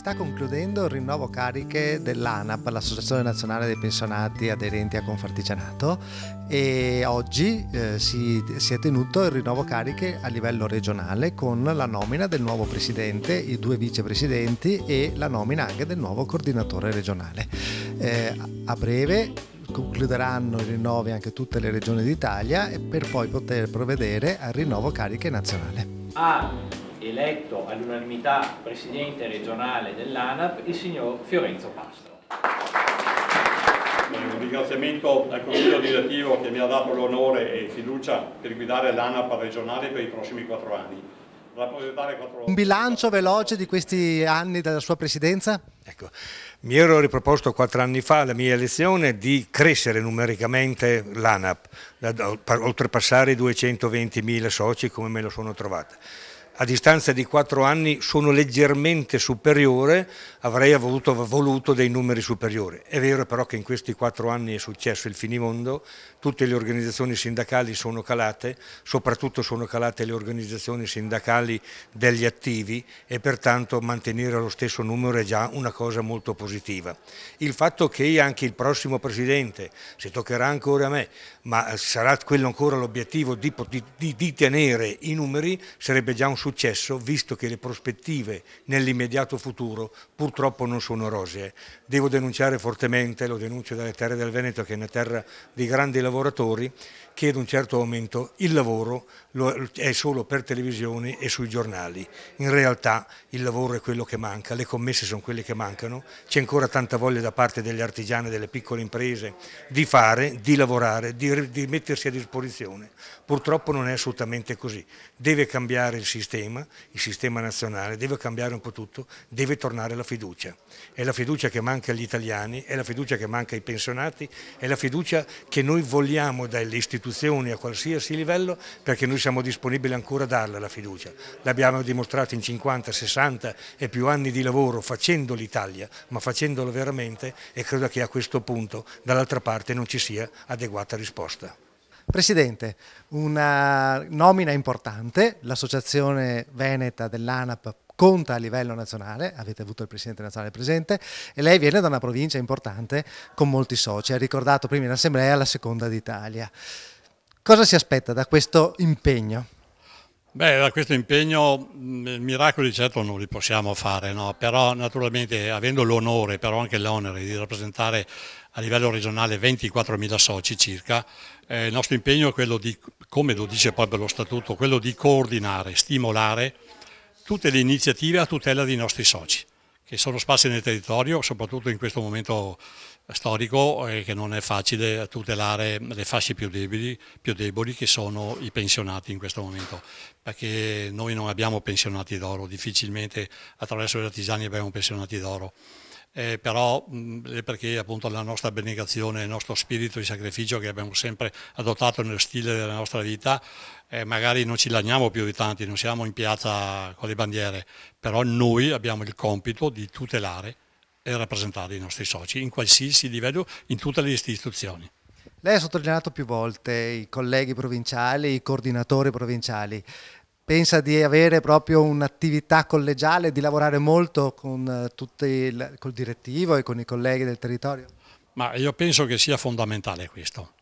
sta concludendo il rinnovo cariche dell'ANAP, l'Associazione Nazionale dei Pensionati aderenti a Confartigianato e oggi eh, si, si, è tenuto il rinnovo cariche a livello regionale con la nomina del nuovo presidente, i due vicepresidenti e la nomina anche del nuovo coordinatore regionale. Eh, a breve concluderanno i rinnovi anche tutte le regioni d'Italia per poi poter provvedere al rinnovo cariche nazionale. Ah eletto all'unanimità presidente regionale dell'ANAP il signor Fiorenzo Pastro. Un ringraziamento al Consiglio direttivo che mi ha dato l'onore e fiducia per guidare l'ANAP regionale per i prossimi quattro anni. Un bilancio veloce di questi anni della sua presidenza? Ecco, mi ero riproposto quattro anni fa alla mia elezione di crescere numericamente l'ANAP, oltrepassare i 220.000 soci come me lo sono trovata a distanza di quattro anni sono leggermente superiore, avrei avuto, voluto dei numeri superiori. È vero però che in questi quattro anni è successo il finimondo, tutte le organizzazioni sindacali sono calate, soprattutto sono calate le organizzazioni sindacali degli attivi e pertanto mantenere lo stesso numero è già una cosa molto positiva. Il fatto che anche il prossimo Presidente, se toccherà ancora a me, ma sarà quello ancora l'obiettivo di, di, di tenere i numeri, sarebbe già un successo successo, visto che le prospettive nell'immediato futuro purtroppo non sono rosee. Devo denunciare fortemente, lo denuncio dalle terre del Veneto, che è una terra di grandi lavoratori, che ad un certo momento il lavoro è solo per televisione e sui giornali. In realtà il lavoro è quello che manca, le commesse sono quelle che mancano, c'è ancora tanta voglia da parte degli artigiani e delle piccole imprese di fare, di lavorare, di, di mettersi a disposizione. Purtroppo non è assolutamente così, deve cambiare il sistema sistema, il sistema nazionale, deve cambiare un po' tutto, deve tornare la fiducia. È la fiducia che manca agli italiani, è la fiducia che manca ai pensionati, è la fiducia che noi vogliamo dalle istituzioni a qualsiasi livello perché noi siamo disponibili ancora a darle la fiducia. L'abbiamo dimostrato in 50, 60 e più anni di lavoro facendo l'Italia, ma facendolo veramente e credo che a questo punto dall'altra parte non ci sia adeguata risposta. Presidente, una nomina importante, l'associazione veneta dell'ANAP conta a livello nazionale, avete avuto il Presidente nazionale presente, e lei viene da una provincia importante con molti soci, ha ricordato prima in assemblea la seconda d'Italia. Cosa si aspetta da questo impegno? Beh, da questo impegno mm, miracoli certo non li possiamo fare, no? però naturalmente avendo l'onore, però anche l'onere di rappresentare a livello regionale 24.000 soci circa, eh, il nostro impegno è quello di, come lo dice proprio lo statuto, quello di coordinare, stimolare tutte le iniziative a tutela dei nostri soci, che sono sparsi nel territorio, soprattutto in questo momento storico è eh, che non è facile tutelare le fasce più deboli, più deboli che sono i pensionati in questo momento, perché noi non abbiamo pensionati d'oro, difficilmente attraverso gli artigiani abbiamo pensionati d'oro. Eh, però mh, mm, perché appunto la nostra abnegazione, il nostro spirito di sacrificio che abbiamo sempre adottato nello stile della nostra vita, eh, magari non ci lagniamo più di tanti, non siamo in piazza con le bandiere, però noi abbiamo il compito di tutelare e rappresentare i nostri soci in qualsiasi livello, in tutte le istituzioni. Lei ha sottolineato più volte i colleghi provinciali, i coordinatori provinciali. Pensa di avere proprio un'attività collegiale, di lavorare molto con eh, il, col direttivo e con i colleghi del territorio? Ma io penso che sia fondamentale questo,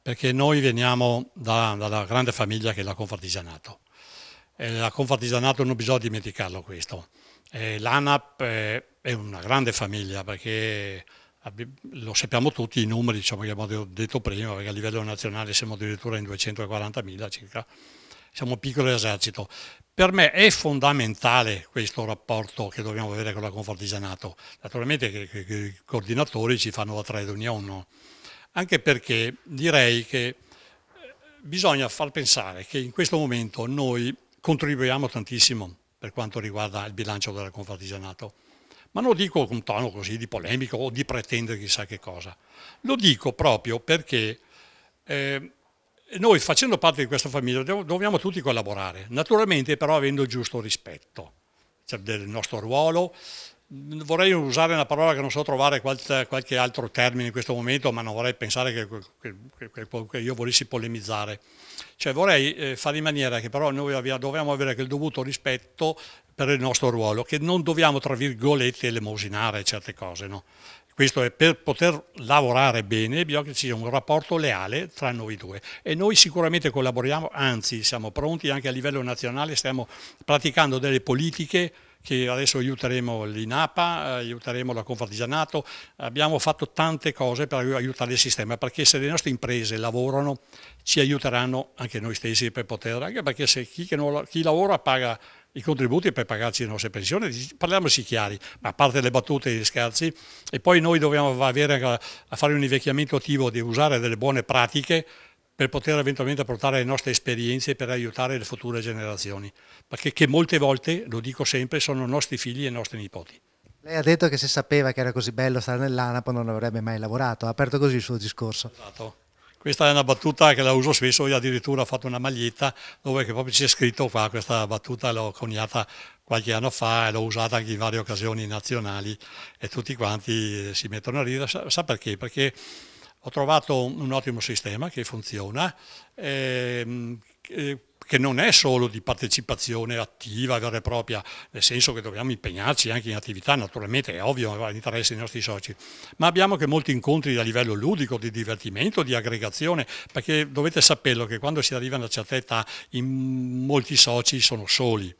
perché noi veniamo da, dalla grande famiglia che è la Confartigianato. E la Confartigianato non bisogna dimenticarlo questo eh, L'ANAP eh, è una grande famiglia perché lo sappiamo tutti i numeri diciamo, che abbiamo detto prima, perché a livello nazionale siamo addirittura in 240.000 circa, siamo un piccolo esercito. Per me è fondamentale questo rapporto che dobbiamo avere con la Confartigianato, naturalmente che, che, che i coordinatori ci fanno la trade union, anche perché direi che eh, bisogna far pensare che in questo momento noi contribuiamo tantissimo per quanto riguarda il bilancio della Confartigianato. Ma non dico con tono così di polemico o di pretendere chissà che cosa. Lo dico proprio perché eh, noi facendo parte di questa famiglia dobbiamo tutti collaborare, naturalmente però avendo il giusto rispetto cioè del nostro ruolo, vorrei usare una parola che non so trovare qualche, qualche altro termine in questo momento, ma non vorrei pensare che, che, che, che io volessi polemizzare. Cioè vorrei eh, fare in maniera che però noi abbia, dobbiamo avere il dovuto rispetto per il nostro ruolo, che non dobbiamo tra virgolette elemosinare certe cose. No? Questo è per poter lavorare bene, bisogna che ci sia un rapporto leale tra noi due. E noi sicuramente collaboriamo, anzi siamo pronti anche a livello nazionale, stiamo praticando delle politiche che adesso aiuteremo l'INAPA, eh, aiuteremo la Confartigianato, abbiamo fatto tante cose per aiutare il sistema, perché se le nostre imprese lavorano ci aiuteranno anche noi stessi per poter, anche perché se chi, non, chi lavora paga i contributi per pagarci le nostre pensioni, parliamoci chiari, ma a parte le battute e gli scherzi, e poi noi dobbiamo avere, a fare un invecchiamento attivo di usare delle buone pratiche per poter eventualmente portare le nostre esperienze per aiutare le future generazioni, perché che molte volte, lo dico sempre, sono nostri figli e nostri nipoti. Lei ha detto che se sapeva che era così bello stare nell'ANAP non avrebbe mai lavorato, ha aperto così il suo discorso. Esatto. Questa è una battuta che la uso spesso, io addirittura ho fatto una maglietta dove proprio c'è scritto qua, questa battuta l'ho coniata qualche anno fa e l'ho usata anche in varie occasioni nazionali e tutti quanti eh, si mettono a ridere, sa perché? Perché ho trovato un, ottimo sistema che funziona, ehm, che, non è solo di partecipazione attiva vera e propria, nel senso che dobbiamo impegnarci anche in attività, naturalmente è ovvio, l'interesse dei nostri soci, ma abbiamo anche molti incontri a livello ludico, di divertimento, di aggregazione, perché dovete saperlo che quando si arriva a una certa età molti soci sono soli,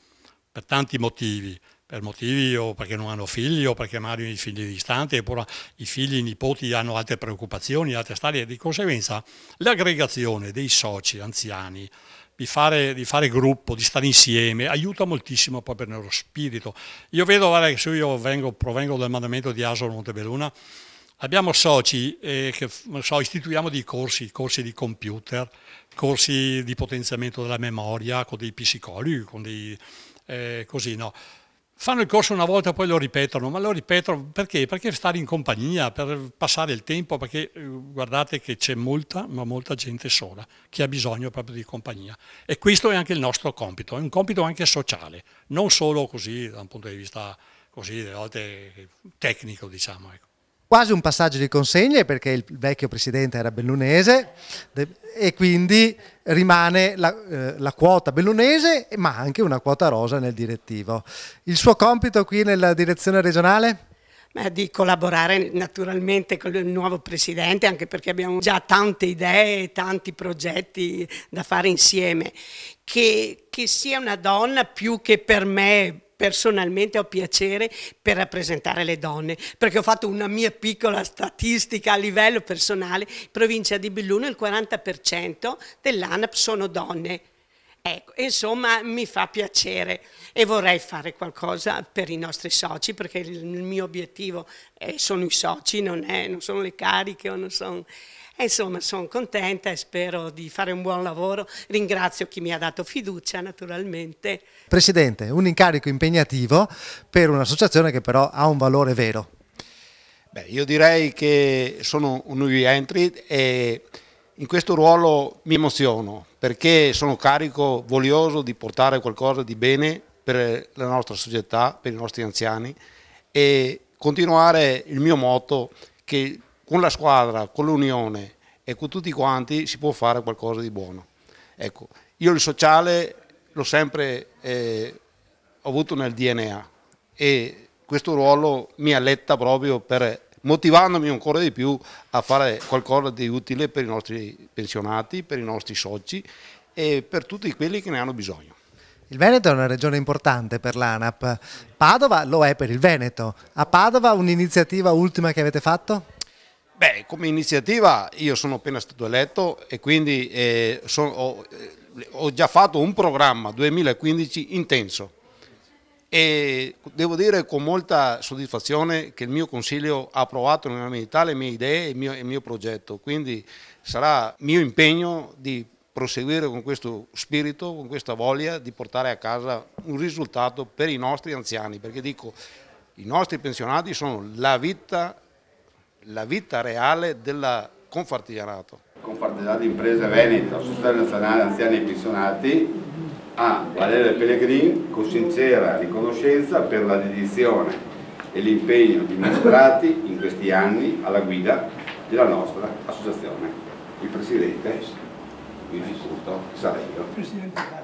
per tanti motivi, per motivi o perché non hanno figli o perché magari i figli distanti oppure i figli, i nipoti hanno altre preoccupazioni, altre storie. Di conseguenza l'aggregazione dei soci anziani, di fare, di fare, gruppo, di stare insieme, aiuta moltissimo proprio nello spirito. Io vedo, guarda, che se io vengo, provengo dal mandamento di Asolo Montebelluna, abbiamo soci eh, che so, istituiamo dei corsi, corsi di computer, corsi di potenziamento della memoria con dei psicologi, con dei eh, così, no? fanno il corso una volta e poi lo ripetono, ma lo ripetono perché? Perché stare in compagnia, per passare il tempo, perché eh, guardate che c'è molta, ma molta gente sola che ha bisogno proprio di compagnia. E questo è anche il nostro compito, è un compito anche sociale, non solo così da un punto di vista così, a volte tecnico, diciamo. Ecco quasi un passaggio di consegne perché il vecchio presidente era bellunese e quindi rimane la, eh, la, quota bellunese ma anche una quota rosa nel direttivo. Il suo compito qui nella direzione regionale? Beh, di collaborare naturalmente con il nuovo presidente, anche perché abbiamo già tante idee, e tanti progetti da fare insieme. Che, che sia una donna più che per me personalmente ho piacere per rappresentare le donne, perché ho fatto una mia piccola statistica a livello personale, provincia di Belluno il 40% dell'ANAP sono donne. Ecco, insomma, mi fa piacere e vorrei fare qualcosa per i nostri soci, perché il mio obiettivo è, eh, sono i soci, non, è, non sono le cariche o non sono... E insomma sono contenta e spero di fare un buon lavoro. Ringrazio chi mi ha dato fiducia naturalmente. Presidente, un incarico impegnativo per un'associazione che però ha un valore vero. Beh, io direi che sono un new entry e in questo ruolo mi emoziono perché sono carico voglioso di portare qualcosa di bene per la nostra società, per i nostri anziani e continuare il mio motto che con la squadra, con l'unione e con tutti quanti si può fare qualcosa di buono. Ecco, io il sociale l'ho sempre eh, avuto nel DNA e questo ruolo mi alletta proprio per motivandomi ancora di più a fare qualcosa di utile per i nostri pensionati, per i nostri soci e per tutti quelli che ne hanno bisogno. Il Veneto è una regione importante per l'ANAP, Padova lo è per il Veneto. A Padova un'iniziativa ultima che avete fatto? Beh, come iniziativa io sono appena stato eletto e quindi eh, sono, ho, eh, ho, già fatto un programma 2015 intenso e devo dire con molta soddisfazione che il mio consiglio ha approvato nella mia età le mie idee e il mio, il mio progetto, quindi sarà mio impegno di proseguire con questo spirito, con questa voglia di portare a casa un risultato per i nostri anziani, perché dico, i nostri pensionati sono la vita la vita reale della Confartigianato. Confartigianato Imprese Veneto, Sostegno Nazionale Anziani e Pensionati, a Valerio Pellegrin con sincera riconoscenza per la dedizione e l'impegno dimostrati in questi anni alla guida della nostra associazione. Il Presidente, Luigi Curto, sarà io.